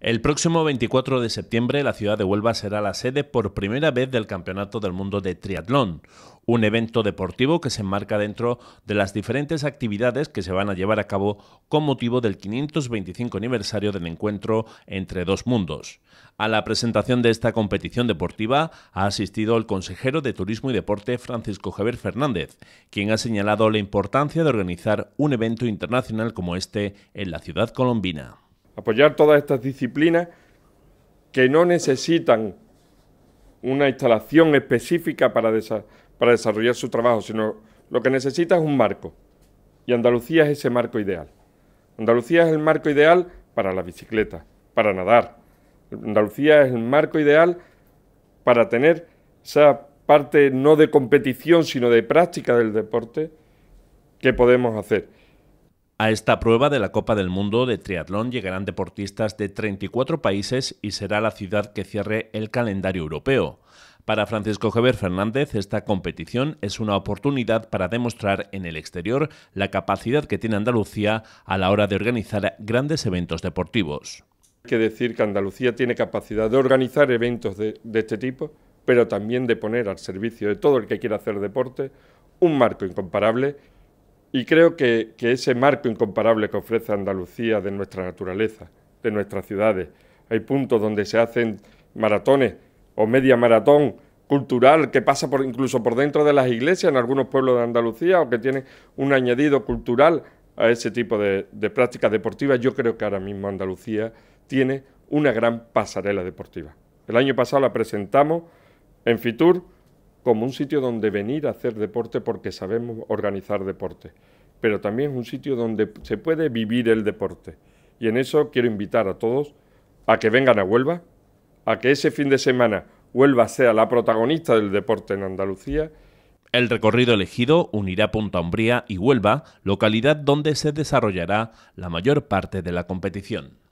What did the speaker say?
El próximo 24 de septiembre la ciudad de Huelva será la sede por primera vez del Campeonato del Mundo de Triatlón, un evento deportivo que se enmarca dentro de las diferentes actividades que se van a llevar a cabo con motivo del 525 aniversario del encuentro entre dos mundos. A la presentación de esta competición deportiva ha asistido el consejero de Turismo y Deporte Francisco Javier Fernández, quien ha señalado la importancia de organizar un evento internacional como este en la ciudad colombina apoyar todas estas disciplinas que no necesitan una instalación específica para, desarrollar su trabajo, sino lo que necesita es un marco. Y Andalucía es ese marco ideal. Andalucía es el marco ideal para la bicicleta, para nadar. Andalucía es el marco ideal para tener esa parte no de competición, sino de práctica del deporte que podemos hacer. A esta prueba de la Copa del Mundo de Triatlón llegarán deportistas de 34 países y será la ciudad que cierre el calendario europeo. Para Francisco Javier Fernández, esta competición es una oportunidad para demostrar en el exterior la capacidad que tiene Andalucía a la hora de organizar grandes eventos deportivos. Hay que decir que Andalucía tiene capacidad de organizar eventos de este tipo, pero también de poner al servicio de todo el que quiera hacer deporte un marco incomparable y creo que, ese marco incomparable que ofrece Andalucía de nuestra naturaleza, de nuestras ciudades, hay puntos donde se hacen maratones o media maratón cultural que pasa por, incluso por dentro de las iglesias en algunos pueblos de Andalucía o que tiene un añadido cultural a ese tipo de, de prácticas deportivas. Yo creo que ahora mismo Andalucía tiene una gran pasarela deportiva. El año pasado la presentamos en Fitur como un sitio donde venir a hacer deporte porque sabemos organizar deporte, pero también es un sitio donde se puede vivir el deporte. Y en eso quiero invitar a todos a que vengan a Huelva, a que ese fin de semana Huelva sea la protagonista del deporte en Andalucía. El recorrido elegido unirá Punta Umbría y Huelva, localidad donde se desarrollará la mayor parte de la competición.